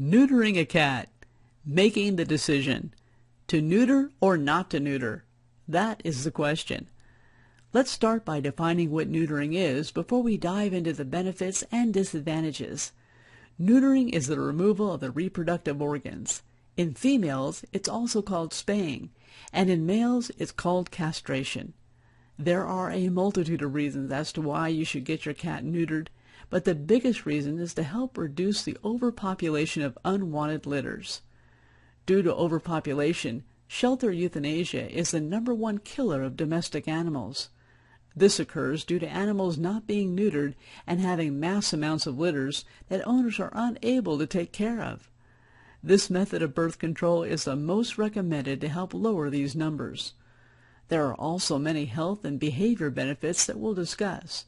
neutering a cat, making the decision to neuter or not to neuter. That is the question. Let's start by defining what neutering is before we dive into the benefits and disadvantages. Neutering is the removal of the reproductive organs. In females, it's also called spaying, and in males, it's called castration. There are a multitude of reasons as to why you should get your cat neutered, but the biggest reason is to help reduce the overpopulation of unwanted litters. Due to overpopulation, shelter euthanasia is the number one killer of domestic animals. This occurs due to animals not being neutered and having mass amounts of litters that owners are unable to take care of. This method of birth control is the most recommended to help lower these numbers. There are also many health and behavior benefits that we'll discuss.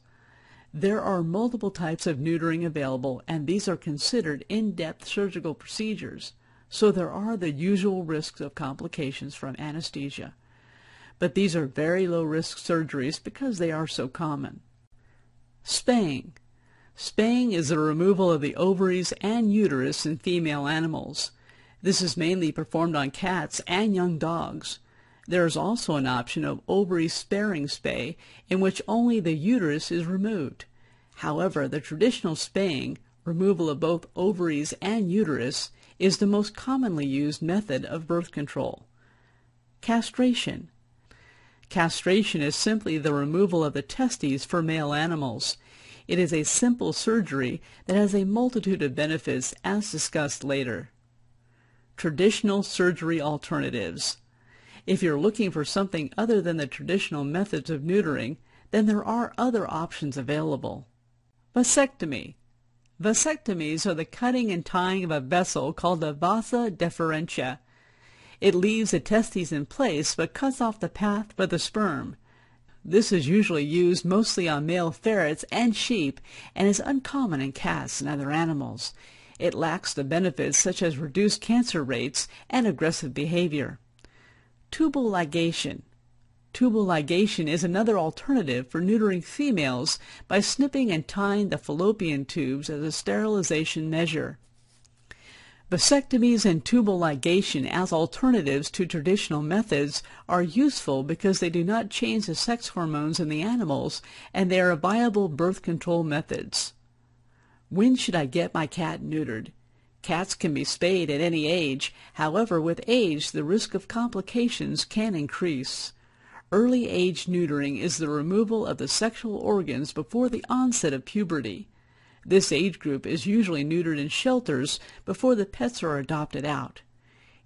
There are multiple types of neutering available, and these are considered in-depth surgical procedures, so there are the usual risks of complications from anesthesia. But these are very low-risk surgeries because they are so common. Spaying. Spaying is the removal of the ovaries and uterus in female animals. This is mainly performed on cats and young dogs. There is also an option of ovary-sparing spay in which only the uterus is removed. However, the traditional spaying, removal of both ovaries and uterus, is the most commonly used method of birth control. Castration. Castration is simply the removal of the testes for male animals. It is a simple surgery that has a multitude of benefits as discussed later. Traditional surgery alternatives. If you're looking for something other than the traditional methods of neutering, then there are other options available. Vasectomy. Vasectomies are the cutting and tying of a vessel called the vasa deferentia. It leaves the testes in place but cuts off the path for the sperm. This is usually used mostly on male ferrets and sheep and is uncommon in cats and other animals. It lacks the benefits such as reduced cancer rates and aggressive behavior. Tubal ligation. Tubal ligation is another alternative for neutering females by snipping and tying the fallopian tubes as a sterilization measure. Vasectomies and tubal ligation as alternatives to traditional methods are useful because they do not change the sex hormones in the animals and they are viable birth control methods. When should I get my cat neutered? Cats can be spayed at any age. However, with age, the risk of complications can increase. Early age neutering is the removal of the sexual organs before the onset of puberty. This age group is usually neutered in shelters before the pets are adopted out.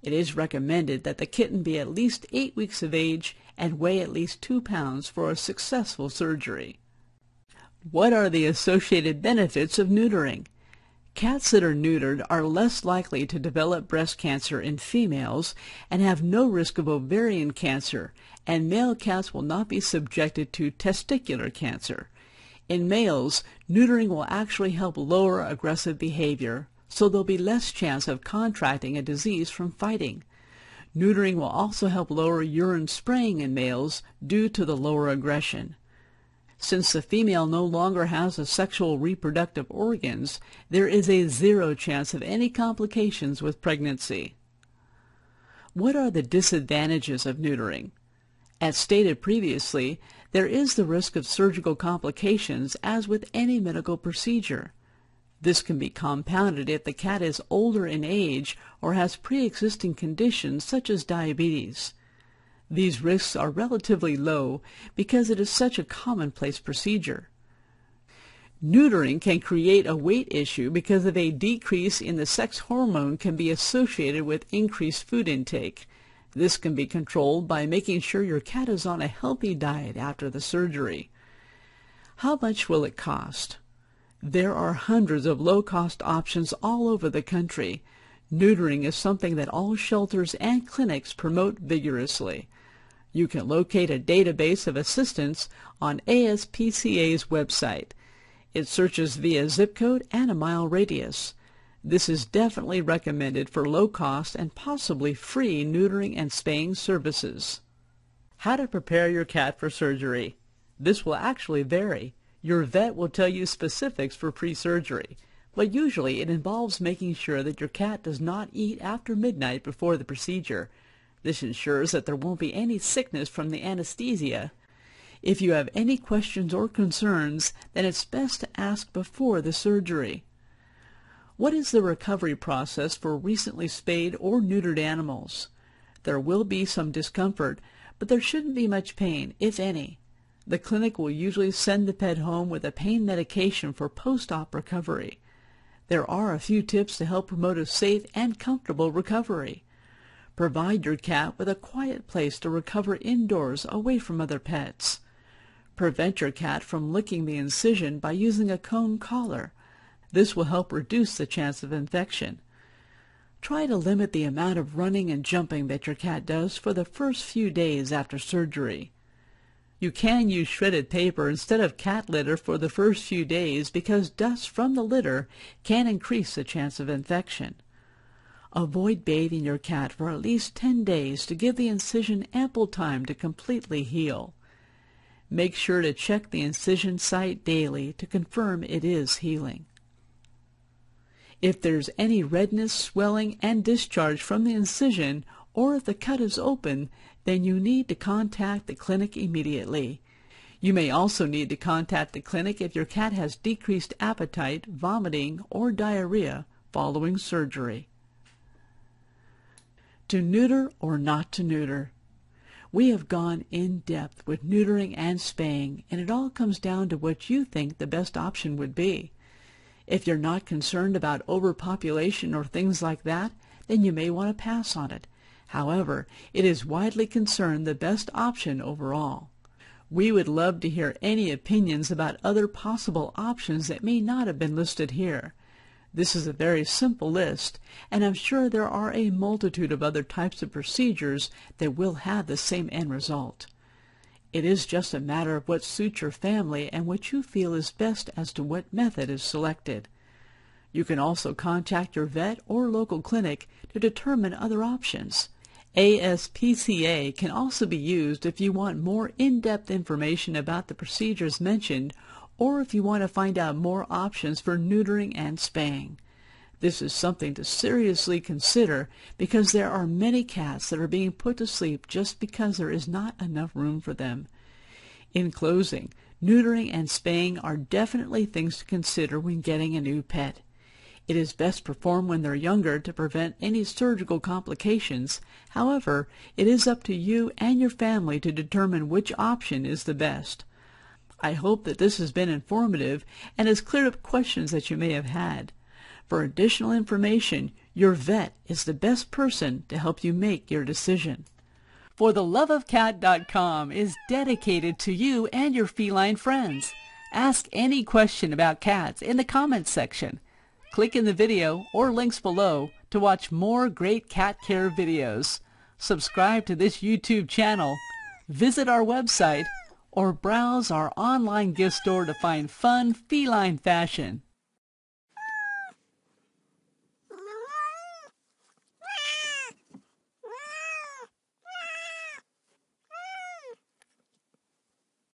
It is recommended that the kitten be at least eight weeks of age and weigh at least two pounds for a successful surgery. What are the associated benefits of neutering? Cats that are neutered are less likely to develop breast cancer in females and have no risk of ovarian cancer, and male cats will not be subjected to testicular cancer. In males, neutering will actually help lower aggressive behavior, so there'll be less chance of contracting a disease from fighting. Neutering will also help lower urine spraying in males due to the lower aggression. Since the female no longer has the sexual reproductive organs, there is a zero chance of any complications with pregnancy. What are the disadvantages of neutering? As stated previously, there is the risk of surgical complications as with any medical procedure. This can be compounded if the cat is older in age or has pre-existing conditions such as diabetes. These risks are relatively low because it is such a commonplace procedure. Neutering can create a weight issue because of a decrease in the sex hormone can be associated with increased food intake. This can be controlled by making sure your cat is on a healthy diet after the surgery. How much will it cost? There are hundreds of low-cost options all over the country. Neutering is something that all shelters and clinics promote vigorously. You can locate a database of assistance on ASPCA's website. It searches via zip code and a mile radius. This is definitely recommended for low-cost and possibly free neutering and spaying services. How to prepare your cat for surgery. This will actually vary. Your vet will tell you specifics for pre-surgery, but usually it involves making sure that your cat does not eat after midnight before the procedure this ensures that there won't be any sickness from the anesthesia. If you have any questions or concerns, then it's best to ask before the surgery. What is the recovery process for recently spayed or neutered animals? There will be some discomfort, but there shouldn't be much pain, if any. The clinic will usually send the pet home with a pain medication for post-op recovery. There are a few tips to help promote a safe and comfortable recovery. Provide your cat with a quiet place to recover indoors away from other pets. Prevent your cat from licking the incision by using a cone collar. This will help reduce the chance of infection. Try to limit the amount of running and jumping that your cat does for the first few days after surgery. You can use shredded paper instead of cat litter for the first few days because dust from the litter can increase the chance of infection. Avoid bathing your cat for at least 10 days to give the incision ample time to completely heal. Make sure to check the incision site daily to confirm it is healing. If there's any redness, swelling, and discharge from the incision, or if the cut is open, then you need to contact the clinic immediately. You may also need to contact the clinic if your cat has decreased appetite, vomiting, or diarrhea following surgery to neuter or not to neuter. We have gone in depth with neutering and spaying, and it all comes down to what you think the best option would be. If you're not concerned about overpopulation or things like that, then you may want to pass on it. However, it is widely concerned the best option overall. We would love to hear any opinions about other possible options that may not have been listed here. This is a very simple list, and I'm sure there are a multitude of other types of procedures that will have the same end result. It is just a matter of what suits your family and what you feel is best as to what method is selected. You can also contact your vet or local clinic to determine other options. ASPCA can also be used if you want more in-depth information about the procedures mentioned or if you want to find out more options for neutering and spaying. This is something to seriously consider because there are many cats that are being put to sleep just because there is not enough room for them. In closing, neutering and spaying are definitely things to consider when getting a new pet. It is best performed when they're younger to prevent any surgical complications. However, it is up to you and your family to determine which option is the best. I hope that this has been informative and has cleared up questions that you may have had. For additional information, your vet is the best person to help you make your decision. For the love of cat.com is dedicated to you and your feline friends. Ask any question about cats in the comments section. Click in the video or links below to watch more great cat care videos. Subscribe to this YouTube channel. Visit our website or browse our online gift store to find fun feline fashion.